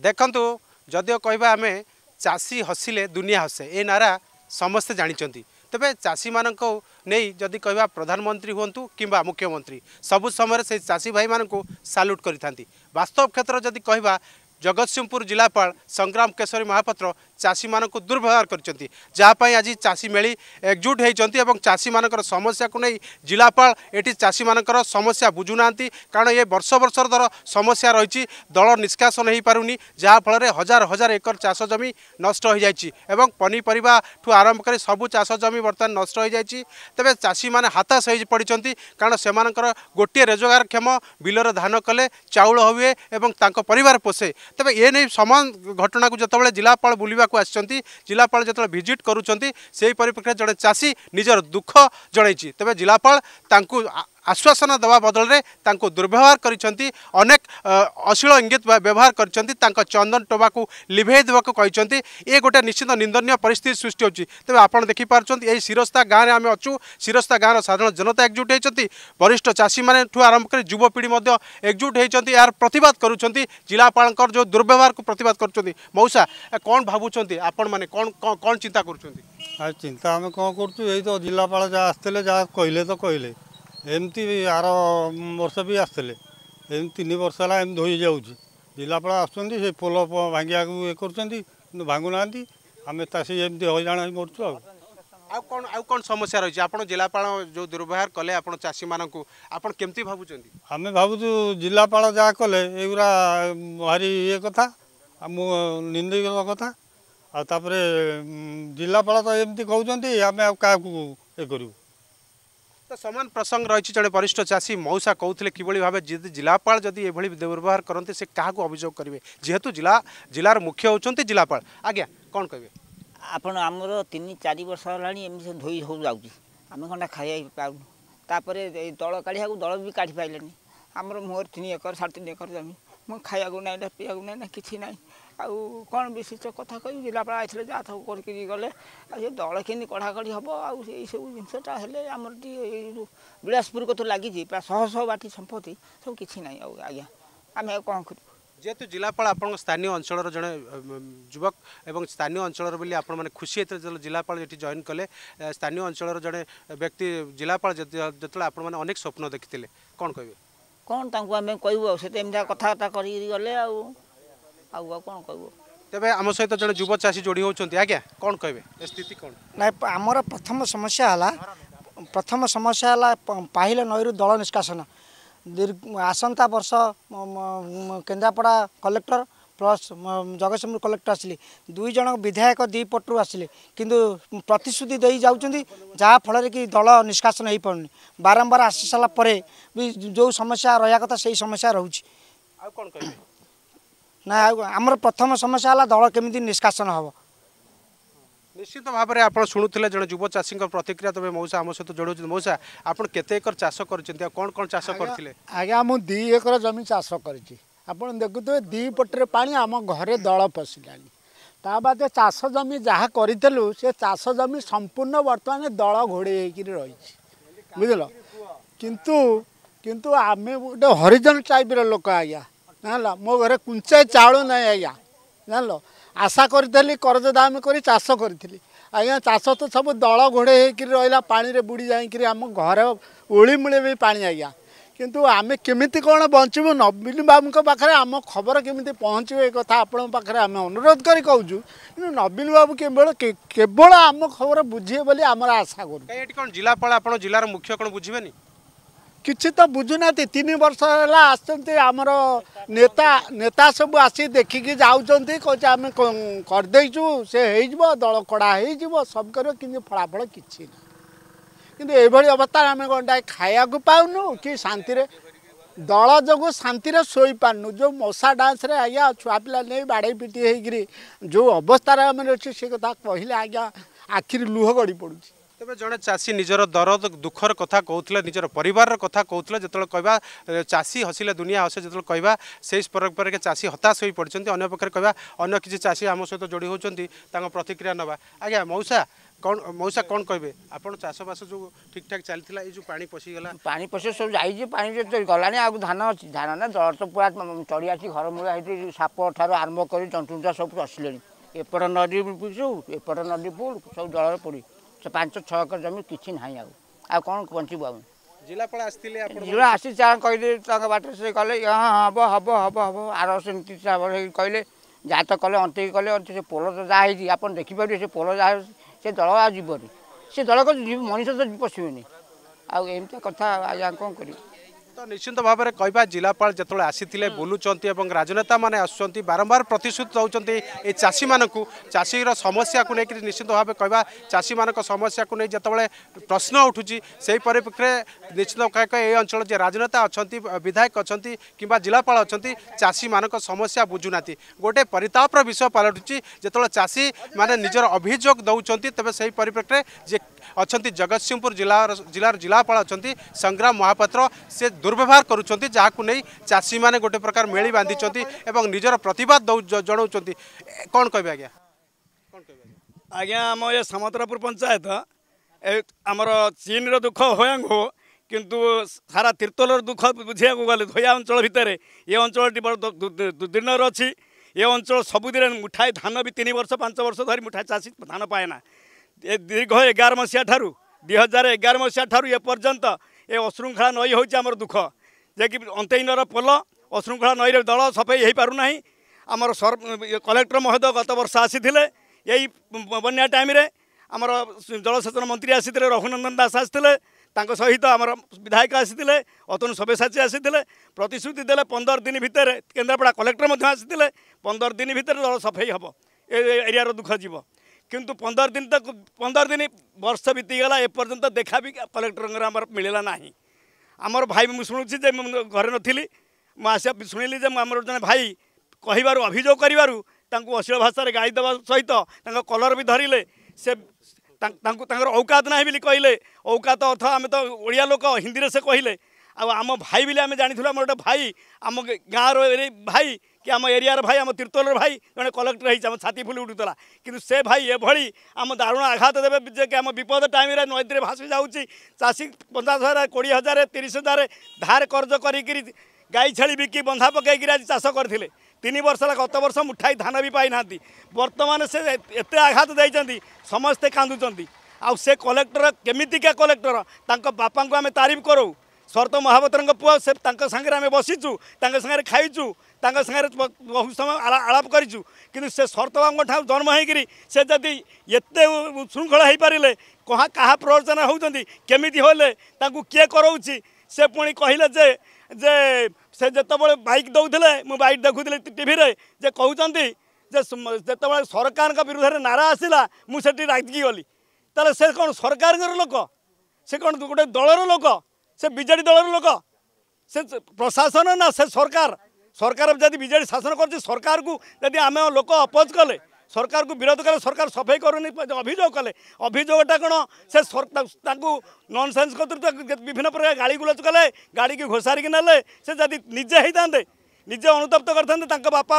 ଦେଖନ୍ତୁ ଯଦିଓ କହିବା ଆମେ ଚାଷୀ ହସିଲେ ଦୁନିଆ ହସେ ଏ ନାରା ସମସ୍ତେ ଜାଣିଛନ୍ତି ତେବେ ଚାଷୀମାନଙ୍କୁ ନେଇ ଯଦି କହିବା ପ୍ରଧାନମନ୍ତ୍ରୀ ହୁଅନ୍ତୁ କିମ୍ବା ମୁଖ୍ୟମନ୍ତ୍ରୀ ସବୁ ସମୟରେ ସେ ଚାଷୀ ଭାଇମାନଙ୍କୁ ସାଲ୍ୟୁଟ୍ କରିଥାନ୍ତି ବାସ୍ତବ କ୍ଷେତ୍ର ଯଦି କହିବା ଜଗତସିଂହପୁର ଜିଲ୍ଲାପାଳ ସଂଗ୍ରାମ କେଶରୀ ମହାପାତ୍ର ଚାଷୀମାନଙ୍କୁ ଦୁର୍ବ୍ୟବହାର କରିଛନ୍ତି ଯାହାପାଇଁ ଆଜି ଚାଷୀ ମେଳି ଏକଜୁଟ ହୋଇଛନ୍ତି ଏବଂ ଚାଷୀମାନଙ୍କର ସମସ୍ୟାକୁ ନେଇ ଜିଲ୍ଲାପାଳ ଏଠି ଚାଷୀମାନଙ୍କର ସମସ୍ୟା ବୁଝୁନାହାନ୍ତି କାରଣ ଏ ବର୍ଷ ବର୍ଷର ଧର ସମସ୍ୟା ରହିଛି ଦଳ ନିଷ୍କାସନ ହୋଇପାରୁନି ଯାହାଫଳରେ ହଜାର ହଜାର ଏକର ଚାଷ ଜମି ନଷ୍ଟ ହୋଇଯାଇଛି ଏବଂ ପନିପରିବାଠୁ ଆରମ୍ଭ କରି ସବୁ ଚାଷ ଜମି ବର୍ତ୍ତମାନ ନଷ୍ଟ ହୋଇଯାଇଛି ତେବେ ଚାଷୀମାନେ ହତାଶ ହୋଇ ପଡ଼ିଛନ୍ତି କାରଣ ସେମାନଙ୍କର ଗୋଟିଏ ରୋଜଗାରକ୍ଷମ ବିଲର ଧାନ କଲେ ଚାଉଳ ହୁଏ ଏବଂ ତାଙ୍କ ପରିବାର ପୋଷେ ତେବେ ଏ ନେଇ ସମାନ ଘଟଣାକୁ ଯେତେବେଳେ ଜିଲ୍ଲାପାଳ ବୁଲିବାକୁ ବୁଲିବାକୁ ଆସିଛନ୍ତି ଜିଲ୍ଲାପାଳ ଯେତେବେଳେ ଭିଜିଟ୍ କରୁଛନ୍ତି ସେହି ପରିପ୍ରେକ୍ଷୀରେ ଜଣେ ଚାଷୀ ନିଜର ଦୁଃଖ ଜଣାଇଛି ତେବେ ଜିଲ୍ଲାପାଳ ତାଙ୍କୁ ଆଶ୍ୱାସନା ଦେବା ବଦଳରେ ତାଙ୍କୁ ଦୁର୍ବ୍ୟବହାର କରିଛନ୍ତି ଅନେକ ଅଶ୍ଳୀଳ ଇଙ୍ଗିତ ବ୍ୟବହାର କରିଛନ୍ତି ତାଙ୍କ ଚନ୍ଦନ ଟୋବାକୁ ଲିଭେଇ ଦେବାକୁ କହିଛନ୍ତି ଏ ଗୋଟେ ନିଶ୍ଚିତ ନିନ୍ଦନୀୟ ପରିସ୍ଥିତି ସୃଷ୍ଟି ହେଉଛି ତେବେ ଆପଣ ଦେଖିପାରୁଛନ୍ତି ଏହି ଶିରସ୍ତା ଗାଁରେ ଆମେ ଅଛୁ ଶିରସ୍ତା ଗାଁର ସାଧାରଣ ଜନତା ଏକଜୁଟ ହୋଇଛନ୍ତି ବରିଷ୍ଠ ଚାଷୀମାନଙ୍କଠୁ ଆରମ୍ଭ କରି ଯୁବପିଢ଼ି ମଧ୍ୟ ଏକଜୁଟ ହୋଇଛନ୍ତି ଏହାର ପ୍ରତିବାଦ କରୁଛନ୍ତି ଜିଲ୍ଲାପାଳଙ୍କର ଯେଉଁ ଦୁର୍ବ୍ୟବହାରକୁ ପ୍ରତିବାଦ କରୁଛନ୍ତି ମଉସା କ'ଣ ଭାବୁଛନ୍ତି ଆପଣମାନେ କ'ଣ କ'ଣ ଚିନ୍ତା କରୁଛନ୍ତି ଚିନ୍ତା ଆମେ କ'ଣ କରୁଛୁ ଏଇ ତ ଜିଲ୍ଲାପାଳ ଯାହା ଆସିଥିଲେ ଯାହା କହିଲେ ତ କହିଲେ ଏମିତି ଆର ବର୍ଷ ବି ଆସିଥିଲେ ଏମିତି ତିନି ବର୍ଷ ହେଲା ଏମିତି ହୋଇଯାଉଛି ଜିଲ୍ଲାପାଳ ଆସୁଛନ୍ତି ସେ ପୋଲ ଭାଙ୍ଗିବାକୁ ଇଏ କରୁଛନ୍ତି କିନ୍ତୁ ଭାଙ୍ଗୁନାହାନ୍ତି ଆମେ ତା ସେ ଏମିତି ହଇରାଣ ହୋଇ ମରୁଛୁ ଆଉ ଆଉ କ'ଣ ଆଉ କ'ଣ ସମସ୍ୟା ରହିଛି ଆପଣ ଜିଲ୍ଲାପାଳ ଯେଉଁ ଦୁର୍ବ୍ୟବହାର କଲେ ଆପଣ ଚାଷୀମାନଙ୍କୁ ଆପଣ କେମିତି ଭାବୁଛନ୍ତି ଆମେ ଭାବୁଛୁ ଜିଲ୍ଲାପାଳ ଯାହା କଲେ ଏଗୁଡ଼ା ଭାରି ଇଏ କଥା ଆଉ ମୁଁ ନିନ୍ଦିଗତ କଥା ଆଉ ତାପରେ ଜିଲ୍ଲାପାଳ ତ ଏମିତି କହୁଛନ୍ତି ଆମେ ଆଉ କାହାକୁ ଇଏ କରିବୁ তো সমান প্রসঙ্গ রয়েছে জন বরিষ্ঠ চাষী মৌসা কৌলে কিভাবে ভাবে যদি জেলাপাল যদি এভাবে দুর্ব্যবহার করতে সে কাহু অভিযোগ করবে যেহেতু জেলা জেলার মুখ্য হচ্ছেন জেলাপাল আজ্ঞা কম কে আপনার আমার তিন চারি বর্ষ হল এমনি ধোই হো যাচ্ছি আমি কোনটা খাই পাবু তাপরে দল কাড়া দল বি কাড়ি পাইলে আমার মোর তিন একর সাড়ে তিন একর জমি ମୁଁ ଖାଇବାକୁ ନାହିଁ ନା ପିଇବାକୁ ନାହିଁ ନା କିଛି ନାହିଁ ଆଉ କ'ଣ ବିଶିଷ୍ଟ କଥା କହିବି ଜିଲ୍ଲାପାଳ ଆସିଥିଲେ ଯାହା ସବୁ କରିକି ଗଲେ ଆଉ ସେ ଦଳ କେମିତି କଢ଼ାକଢ଼ି ହେବ ଆଉ ଏଇସବୁ ଜିନିଷଟା ହେଲେ ଆମର ଟିକେ ଏଇ ଯେଉଁ ବିଳାସପୁର କଥା ଲାଗିଛି ପୁରା ଶହ ଶହ ବାଟି ସମ୍ପତ୍ତି ସବୁ କିଛି ନାହିଁ ଆଉ ଆଜ୍ଞା ଆମେ ଆଉ କ'ଣ କରିବୁ ଯେହେତୁ ଜିଲ୍ଲାପାଳ ଆପଣଙ୍କ ସ୍ଥାନୀୟ ଅଞ୍ଚଳର ଜଣେ ଯୁବକ ଏବଂ ସ୍ଥାନୀୟ ଅଞ୍ଚଳର ବୋଲି ଆପଣମାନେ ଖୁସି ହେଇଥିଲେ ଯେତେବେଳେ ଜିଲ୍ଲାପାଳ ଏଠି ଜଏନ୍ କଲେ ସ୍ଥାନୀୟ ଅଞ୍ଚଳର ଜଣେ ବ୍ୟକ୍ତି ଜିଲ୍ଲାପାଳ ଯେତେବେଳେ ଆପଣମାନେ ଅନେକ ସ୍ୱପ୍ନ ଦେଖିଥିଲେ କ'ଣ କହିବେ କ'ଣ ତାଙ୍କୁ ଆମେ କହିବୁ ଆଉ ସେତେ ଏମିତିଆ କଥାବାର୍ତ୍ତା କରିକି ଗଲେ ଆଉ ଆଉ ଆଉ କ'ଣ କହିବୁ ତେବେ ଆମ ସହିତ ଜଣେ ଯୁବ ଚାଷୀ ଯୋଡ଼ି ହେଉଛନ୍ତି ଆଜ୍ଞା କ'ଣ କହିବେ ସ୍ଥିତି କ'ଣ ନାଇଁ ଆମର ପ୍ରଥମ ସମସ୍ୟା ହେଲା ପ୍ରଥମ ସମସ୍ୟା ହେଲା ପାହିଲେ ନଈରୁ ଦଳ ନିଷ୍କାସନ ଦୀର୍ଘ ଆସନ୍ତା ବର୍ଷ Kendrapara collector plus Jagatsinghpur collector ଆସିଲେ ଦୁଇ ଜଣ ବିଧାୟକ ଦୁଇ ପଟରୁ ଆସିଲେ କିନ୍ତୁ ପ୍ରତିଶ୍ରୁତି ଦେଇ ଯାଉଛନ୍ତି ଯାହାଫଳରେ କି ଦଳ ନିଷ୍କାସନ ହୋଇପାରୁନି ବାରମ୍ବାର ଆସିସାରିଲା ପରେ ବି ଯେଉଁ ସମସ୍ୟା ରହିବା କଥା ସେଇ ସମସ୍ୟା ରହୁଛି ଆଉ କ'ଣ କହିବି ନା ଆଉ ଆମର ପ୍ରଥମ ସମସ୍ୟା ହେଲା ଦଳ କେମିତି ନିଷ୍କାସନ ହେବ ନିଶ୍ଚିତ ଭାବରେ ଆପଣ ଶୁଣୁଥିଲେ ଜଣେ ଯୁବ ଚାଷୀଙ୍କ ପ୍ରତିକ୍ରିୟା ତମେ ମଉସା ଆମ ସହିତ ଯୋଡ଼ାଉଛନ୍ତି ମଉସା ଆପଣ କେତେ ଏକର ଚାଷ କରିଛନ୍ତି ଆଉ କ'ଣ କ'ଣ ଚାଷ କରିଥିଲେ ଆଜ୍ଞା ମୁଁ ଦୁଇ ଏକର ଜମି ଚାଷ କରିଛି ଆପଣ ଦେଖୁଥିବେ ଦୁଇପଟରେ ପାଣି ଆମ ଘରେ ଦଳ ପଶିଲାଣି ତା ବାଦ ଚାଷ ଜମି ଯାହା କରିଥିଲୁ ସେ ଚାଷ ଜମି ସମ୍ପୂର୍ଣ୍ଣ ବର୍ତ୍ତମାନ ଦଳ ଘୋଡ଼େଇ ହେଇକିରି ରହିଛି ବୁଝିଲ କିନ୍ତୁ କିନ୍ତୁ ଆମେ ଗୋଟେ ହରିଜନ ଟାଇପ୍ର ଲୋକ ଆଜ୍ଞା ଜାଣିଲ ମୋ ଘରେ କୁଞ୍ଚେ ଚାଉଳ ନାହିଁ ଆଜ୍ଞା ଜାଣିଲ ଆଶା କରିଥିଲି କରଜ ଦାମ କରି ଚାଷ କରିଥିଲି ଆଜ୍ଞା ଚାଷ ତ ସବୁ ଦଳ ଘୋଡ଼େଇ ହେଇକିରି ରହିଲା ପାଣିରେ ବୁଡ଼ି ଯାଇକିରି ଆମ ଘର ଉଳିମୁଳି ବି ପାଣି ଆଜ୍ଞା କିନ୍ତୁ ଆମେ କେମିତି କ'ଣ ବଞ୍ଚିବୁ ନବୀନ ବାବୁଙ୍କ ପାଖରେ ଆମ ଖବର କେମିତି ପହଞ୍ଚିବ ଏ କଥା ଆପଣଙ୍କ ପାଖରେ ଆମେ ଅନୁରୋଧ କରି କହୁଛୁ କିନ୍ତୁ ନବୀନ ବାବୁ କେବଳ କେବଳ ଆମ ଖବର ବୁଝିବେ ବୋଲି ଆମର ଆଶା କରୁ ଏଠି କ'ଣ ଜିଲ୍ଲାପାଳ ଆପଣ ଜିଲ୍ଲାର ମୁଖ୍ୟ କ'ଣ ବୁଝିବେନି କିଛି ତ ବୁଝୁନାହାନ୍ତି ତିନି ବର୍ଷ ହେଲା ଆସୁଛନ୍ତି ଆମର ନେତା ନେତା ସବୁ ଆସି ଦେଖିକି ଯାଉଛନ୍ତି କହୁଛି ଆମେ କରିଦେଇଛୁ ସେ ହେଇଯିବ ଦଳ କଡ଼ା ହେଇଯିବ ସବୁ କରିବ କିନ୍ତୁ ଫଳାଫଳ କିଛି ନାହିଁ କିନ୍ତୁ ଏଇଭଳି ଅବସ୍ଥାରେ ଆମେ କ'ଣ ଟା ଖାଇବାକୁ ପାଉନୁ କି ଶାନ୍ତିରେ ଦଳ ଯୋଗୁଁ ଶାନ୍ତିରେ ଶୋଇପାରୁନୁ ଯେଉଁ ମଶା ଡାନ୍ସରେ ଆଜ୍ଞା ଛୁଆ ପିଲା ନେଇ ବାଡ଼େଇ ପିଟି ହେଇକିରି ଯେଉଁ ଅବସ୍ଥାରେ ଆମେ ଅଛି ସେ କଥା କହିଲେ ଆଜ୍ଞା ଆଖିରେ ଲୁହ ଗଡ଼ି ପଡ଼ୁଛି ତେବେ ଜଣେ ଚାଷୀ ନିଜର ଦର ଦୁଃଖର କଥା କହୁଥିଲେ ନିଜର ପରିବାରର କଥା କହୁଥିଲେ ଯେତେବେଳେ କହିବା ଚାଷୀ ହସିଲେ ଦୁନିଆ ହସେ ଯେତେବେଳେ କହିବା ସେଇ ପରେ ଚାଷୀ ହତାଶ ହୋଇ ପଡ଼ିଛନ୍ତି ଅନ୍ୟପକ୍ଷରେ କହିବା ଅନ୍ୟ କିଛି ଚାଷୀ ଆମ ସହିତ ଯୋଡ଼ି ହେଉଛନ୍ତି ତାଙ୍କ ପ୍ରତିକ୍ରିୟା ନେବା ଆଜ୍ଞା ମଉସା କ'ଣ ମଉସା କ'ଣ କହିବେ ଆପଣ ଚାଷବାସ ଯେଉଁ ଠିକ୍ ଠାକ୍ ଚାଲିଥିଲା ଏଇ ଯେଉଁ ପାଣି ପଶିଗଲା ପାଣି ପଶି ସବୁ ଯାଇଛି ପାଣି ଗଲାଣି ଆଉ ଧାନ ଅଛି ଧାନ ନା ଜଳ ତ ପୁରା ଚଢ଼ି ଆସିଛି ଘର ମୂଳିଆ ହେଇଛି ସାପ ଠାରୁ ଆରମ୍ଭ କରି ଜନ୍ତୁଟା ସବୁ ଆସିଲେଣି ଏପଟ ନଦୀ ସବୁ ଏପଟ ନଦୀ ପୁଲ ସବୁ ଜଳରେ ପଡ଼ି ସେ ପାଞ୍ଚ ଛଅ ଏକର ଜମି କିଛି ନାହିଁ ଆଉ ଆଉ କ'ଣ ବଞ୍ଚିବୁ ଆମେ ଜିଲ୍ଲାପାଳ ଆସିଥିଲେ ଜିଲ୍ଲା ଆସି ଯାହା କହିଲେ ତାଙ୍କ ବାଟରେ ସେ କହିଲେ ହଁ ହବ ହବ ହବ ହବ ଆର ସେମିତି କହିଲେ ଯାହା ତ କଲେ ଅନ୍ତେଇ କଲେ ସେ ପୋଲ ତ ଯାହା ହେଇଛି ଆପଣ ଦେଖିପାରିବେ ସେ ପୋଲ ଯାହା ସେ ଦଳ ଆଉ ଯିବନି ସେ ଦଳ ମଣିଷ ତ ପଶିବେନି ଆଉ ଏମିତିଆ କଥା ଆଜ୍ଞା କ'ଣ କରିବୁ तो निश्चित भाव में कह जिलापा जो आसी बुलूंट राजनेता मैंने आसुँच बारंबार प्रतिश्रुति दौरान ये चाषी मानक चाषीर समस्या को लेकर निश्चित भाव में कह चाषी मान समस्या को नहीं जिते प्रश्न उठू से परिप्रेक्षी निश्चित कह ये अंचल जे राजनेता अच्छा विधायक अच्छा कि जिलापा अच्छा चाषी मान समस्या बुझुना गोटे परितापर विषय पलटुची जो चाषी मैंने निजर अभोग दौरान तेज से परिप्रेक्षी अच्छा जगत सिंहपुर जिला जिलार जिलापा अच्छा संग्राम महापात्र से दुर्व्यवार गर्ुन्छ जहाँको नै चासी गोटे प्रकार मे बा एवं निजर प्रत जनाउँछ कन् कहि आज्ञा आज्ञा आम ए समतलपुर पञ्चायत आम चिन र दुःख हव्याङ हो किंतु सारा तिर्तोलर दुःख बुझेको गैया अञ्चल भित्र ए अञ्चलदिन ए अञ्चल सबुदिन मिठाई धान तीन वर्ष पांच वर्ष धरि मुठाई चासी धान पाएना ए दीर्घ एघार मसहा ठु दुई हजार एघार ଏ ଅଶୃଙ୍ଖଳା ନଈ ହେଉଛି ଆମର ଦୁଃଖ ଯାହାକି ଅନ୍ତଇନର ପୋଲ ଅଶୃଙ୍ଖଳା ନଈରେ ଦଳ ସଫେଇ ହୋଇପାରୁନାହିଁ ଆମର ସର କଲେକ୍ଟର ମହୋଦୟ ଗତ ବର୍ଷ ଆସିଥିଲେ ଏଇ ବନ୍ୟା ଟାଇମ୍ରେ ଆମର ଜଳସେଚନ ମନ୍ତ୍ରୀ ଆସିଥିଲେ ରଘୁନନ୍ଦନ ଦାସ ଆସିଥିଲେ ତାଙ୍କ ସହିତ ଆମର ବିଧାୟକ ଆସିଥିଲେ ଅତନୁ ସବ୍ୟସାଚୀ ଆସିଥିଲେ ପ୍ରତିଶ୍ରୁତି ଦେଲେ ପନ୍ଦର ଦିନ ଭିତରେ କେନ୍ଦ୍ରାପଡ଼ା କଲେକ୍ଟର ମଧ୍ୟ ଆସିଥିଲେ ପନ୍ଦର ଦିନ ଭିତରେ ଦଳ ସଫେଇ ହେବ ଏ ଏରିଆର ଦୁଃଖ ଯିବ কিন্তু 15 দিন তক 15 দিন বর্ষা গই গলা এ পর্যন্ত দেখাবি কালেক্টর রা আমার মিলেলা নাই আমোর ভাই মু শুনুছি যে ঘরে নথিলি মা আসে শুনেলি যে আমোর জন ভাই কইবারু অভিযোগ করিবারু তাকু আসল ভাষাৰে গাই দেবা সহিত তাক কলর বি ধরিলে সে তাক তাকু তঙ্গর আওকাত নাই বিলি কইলে আওকাত অর্থ আমি তো ওড়িয়া লোক হিন্দি রেসে কইলে আ আমো ভাই বিলে আমি জানি থুলা মোরটা ভাই আমো গাৰ ভাই କି ଆମ ଏରିଆର ଭାଇ ଆମ ତିର୍ତ୍ତୋଲର ଭାଇ ଜଣେ କଲେକ୍ଟର ହେଇଛି ଆମ ଛାତି ଫୁଲି ଉଠୁଥିଲା କିନ୍ତୁ ସେ ଭାଇ ଏଭଳି ଆମ ଦାରୁଣ ଆଘାତ ଦେବେ ଯେ କି ଆମ ବିପଦ ଟାଇମ୍ରେ ନଦୀରେ ଭାସି ଯାଉଛି ଚାଷୀ ପଚାଶ ହଜାର କୋଡ଼ିଏ ହଜାର ତିରିଶ ହଜାର ଧାର କର୍ଜ କରିକିରି ଗାଈ ଛେଳି ବିକି ବନ୍ଧା ପକାଇକିରି ଆଜି ଚାଷ କରିଥିଲେ ତିନି ବର୍ଷ ହେଲା ଗତ ବର୍ଷ ମୁଠାଇ ଧାନ ବି ପାଇନାହାନ୍ତି ବର୍ତ୍ତମାନ ସେ ଏତେ ଆଘାତ ଦେଇଛନ୍ତି ସମସ୍ତେ କାନ୍ଦୁଛନ୍ତି ଆଉ ସେ କଲେକ୍ଟର କେମିତିକା କଲେକ୍ଟର ତାଙ୍କ ବାପାଙ୍କୁ ଆମେ ତାରିଫ କରୁ ଶରତ ମହାପାତ୍ରଙ୍କ ପୁଅ ସେ ତାଙ୍କ ସାଙ୍ଗରେ ଆମେ ବସିଛୁ ତାଙ୍କ ସାଙ୍ଗରେ ଖାଇଛୁ ତାଙ୍କ ସାଙ୍ଗରେ ବହୁ ସମୟ ଆଳାପ କରିଛୁ କିନ୍ତୁ ସେ ଶରତବାବୁଙ୍କ ଠାରୁ ଜନ୍ମ ହେଇକରି ସେ ଯଦି ଏତେ ଶୃଙ୍ଖଳ ହେଇପାରିଲେ କାହା କାହା ପ୍ରରୋଚନା ହେଉଛନ୍ତି କେମିତି ହେଲେ ତାଙ୍କୁ କିଏ କରାଉଛି ସେ ପୁଣି କହିଲେ ଯେ ଯେ ସେ ଯେତେବେଳେ ବାଇକ୍ ଦେଉଥିଲେ ମୁଁ ବାଇକ୍ ଦେଖୁଥିଲି ଟିଭିରେ ଯେ କହୁଛନ୍ତି ଯେ ଯେତେବେଳେ ସରକାରଙ୍କ ବିରୁଦ୍ଧରେ ନାରା ଆସିଲା ମୁଁ ସେଠି ରାଗିକି ଗଲି ତାହେଲେ ସେ କ'ଣ ସରକାରଙ୍କର ଲୋକ ସେ କ'ଣ ଗୋଟେ ଦଳର ଲୋକ ସେ ବିଜେଡ଼ି ଦଳର ଲୋକ ସେ ପ୍ରଶାସନ ନା ସେ ସରକାର ସରକାର ଯଦି ବିଜେଡ଼ି ଶାସନ କରୁଛି ସରକାରକୁ ଯଦି ଆମେ ଲୋକ ଅପୋଜ୍ କଲେ ସରକାରକୁ ବିରୋଧ କଲେ ସରକାର ସଫେଇ କରୁନି ଅଭିଯୋଗ କଲେ ଅଭିଯୋଗଟା କ'ଣ ସେ ତାଙ୍କୁ ନନ୍ସେନ୍ସ କତୁରୁ ବିଭିନ୍ନ ପ୍ରକାର ଗାଳିଗୁଲଜ କଲେ ଗାଡ଼ିକି ଘୋଷାରିକି ନେଲେ ସେ ଯଦି ନିଜେ ହେଇଥାନ୍ତେ ନିଜେ ଅନୁତପ୍ତ କରିଥାନ୍ତେ ତାଙ୍କ ବାପା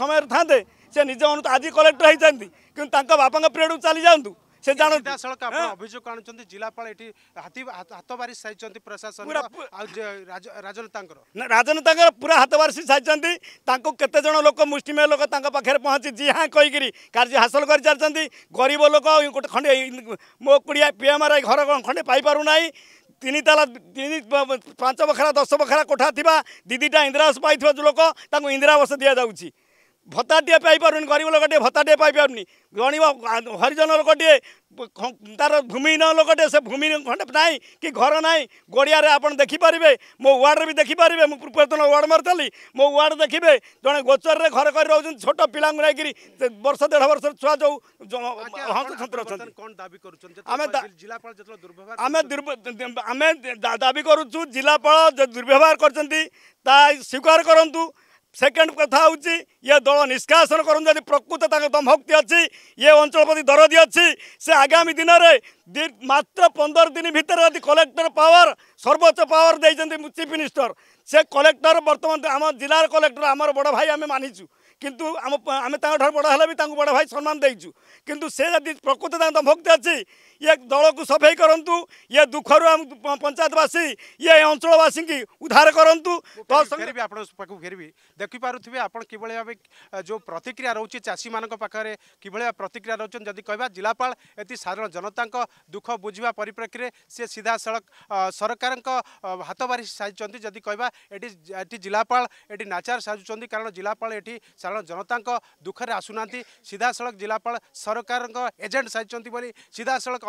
ସମୟରେ ଥାନ୍ତେ ସେ ନିଜେ ଆଜି କଲେକ୍ଟର ହେଇଥାନ୍ତି କିନ୍ତୁ ତାଙ୍କ ବାପାଙ୍କ ପିରିୟଡ଼କୁ ଚାଲି ଯାଆନ୍ତୁ ସେ ଜାଣନ୍ତି ସିଧାସଳଖ ଆପଣ ଅଭିଯୋଗ ଆଣୁଛନ୍ତି ଜିଲ୍ଲାପାଳ ଏଠି ହାତୀ ହାତବାରି ସାଜିଛନ୍ତି ପ୍ରଶାସନ ଆଉ ରାଜନେତାଙ୍କର ରାଜନେତାଙ୍କର ପୁରା ହାତବାରି ସାଜିଛନ୍ତି ତାଙ୍କୁ କେତେ ଜଣ ଲୋକ ମୁଷ୍ଟିମେୟ ଲୋକ ତାଙ୍କ ପାଖରେ ପହଞ୍ଚି ଜି ହଁ କହିକିରି କାର୍ଯ୍ୟ ହାସଲ କରିସାରିଛନ୍ତି ଗରିବ ଲୋକ ଗୋଟେ ଖଣ୍ଡେ ମୋ କୁଡ଼ିଆ ପି ଏମ୍ ଆର୍ ଆଇ ଘର ଖଣ୍ଡେ ପାଇପାରୁନାହିଁ ତିନି ତାଲା ତିନି ପାଞ୍ଚ ବଖରା ଦଶ ବଖରା କୋଠା ଥିବା ଦିଦିଟା ଇନ୍ଦିରାବାସ ପାଇଥିବା ଯେଉଁ ଲୋକ ତାଙ୍କୁ ଇନ୍ଦିରାବାସ ଦିଆଯାଉଛି ଭତ୍ତାଟିଏ ପାଇପାରୁନି ଗରିବ ଲୋକଟିଏ ଭତ୍ତାଟିଏ ପାଇପାରୁନି ଗଣିବ ହରିଜନ ଲୋକଟିଏ ତା'ର ଭୂମିହୀନ ଲୋକଟିଏ ସେ ଭୂମି ଖଣ୍ଡେ ନାହିଁ କି ଘର ନାହିଁ ଗଡ଼ିଆରେ ଆପଣ ଦେଖିପାରିବେ ମୋ ୱାର୍ଡ଼ରେ ବି ଦେଖିପାରିବେ ମୁଁ ପୂର୍ବତନ ୱାର୍ଡ଼ ମାରିଥିଲି ମୋ ୱାର୍ଡ଼ ଦେଖିବେ ଜଣେ ଗୋଚରରେ ଘର କରି ରହୁଛନ୍ତି ଛୋଟ ପିଲାଙ୍କୁ ନେଇକିରି ବର୍ଷ ଦେଢ଼ ବର୍ଷର ଛୁଆ ଯେଉଁ ହନ୍ତସନ୍ତ ଅଛନ୍ତି କ'ଣ ଦାବି କରୁଛନ୍ତି ଆମେ ଜିଲ୍ଲାପାଳ ଯେତେବେଳେ ଆମେ ଆମେ ଦାବି କରୁଛୁ ଜିଲ୍ଲାପାଳ ଦୁର୍ବ୍ୟବହାର କରିଛନ୍ତି ତା ସ୍ୱୀକାର କରନ୍ତୁ সেকেন্ড কথা হচ্ছে ইয়ে দল নিষ্কাশন করুন যদি প্রকৃত তাঁর দমভক্তি অছি ইয়ে অঞ্চল প্রতি দরদি অছি সে আগামী দিনরে মাত্র পনের দিন ভিতরে যদি কলেক্টর পাওয়ার সর্বোচ্চ পাওয়ার দিয়েছেন চিফ মিনিষ্টর সে কলেক্টর বর্তমান আমার জেলার কলেক্টর আমার বড় ভাই আমি মানিছু কিন্তু আমি তাঁর বড় হলে বি তাঁর বড় ভাই সম্মান দিয়েছু কিন্তু সে যদি প্রকৃত তাঁর দমভক্তি অছি ये दल को सफे करूँ ये दुखर आम पंचायतवासी ये अंचलवासी की उधार करूँ तो आपको फिर भी देखिपे आपड़ भाव जो प्रतिक्रिया रोचे चाषी मान पाखे कि प्रतिक्रिया रोचन कह जिलापा ये साधारण जनता दुख बुझा परिप्रेक्षी से सीधा सड़क सरकार हाथ बारी साजिंट जदि कह जिलापाल ये नाचार साजुंट कारण जिलापाल ये साधारण जनता दुखने आसुना सीधा सड़क जिलापाल सरकार एजेंट साजिंट सीधा सड़क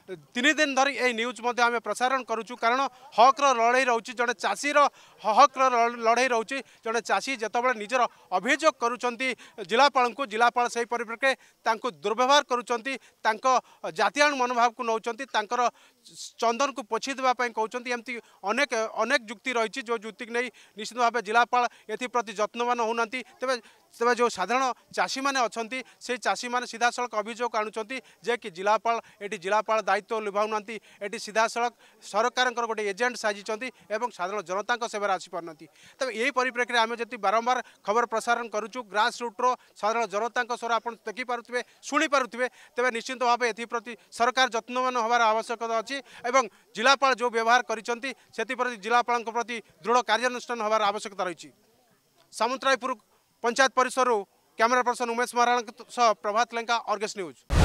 তিন দিন ধরি এই নিউজ মধ্যে আমি প্রসারণ করুছু কারণ হকর লড়াই রয়েছে জন চাষীর হকর লড়াই রয়েছে জন চাষী যেতবে নিজের অভিযোগ করুচার জেলাপাল জেলাপাল সেই পরিপ্রেক্ষে তা দুর্ব্যবহার করুচার জাতীয় মনোভাবক নৌকর चंदन को पोछी देवाई कहते एमती अनेक अनेक युक्ति रही जो जुक्ति नहीं निश्चित भाव जिलापाल एप्रति जत्नवान होना तेज तेज जो साधारण चाषी मैंने अच्छा से चाषी मैंने सीधा सड़क अभोग आणुंट जे कि जिलापाल ये जिलापाल दायित्व निभाऊना ये सीधा सड़क सरकार गोटे एजेंट साजिंट साधारण जनता सेवार आसपार ना तेज यही परिप्रेक्षी आम जब बारंबार खबर प्रसारण करुचु ग्रास रुट्र साधारण जनता स्वर आप देखिपे शुणिपे तेज निश्चित भाव एप्रति सरकार जत्नवान होवार आवश्यकता अच्छी এবং জেলাপাল যেে বেবহার করিছন্তি সেতি পর জেলাপালক প্রতি দ্রুদ কার্যাানুষ্ঠান হবার আবশ্যকতা রইছি সামন্তরায়পুর पंचायत পরিষদৰ কেমৰা পৰসন उमेश महाराণক সহ প্রভাত লংকা অৰ্গেষ্ট নিউজ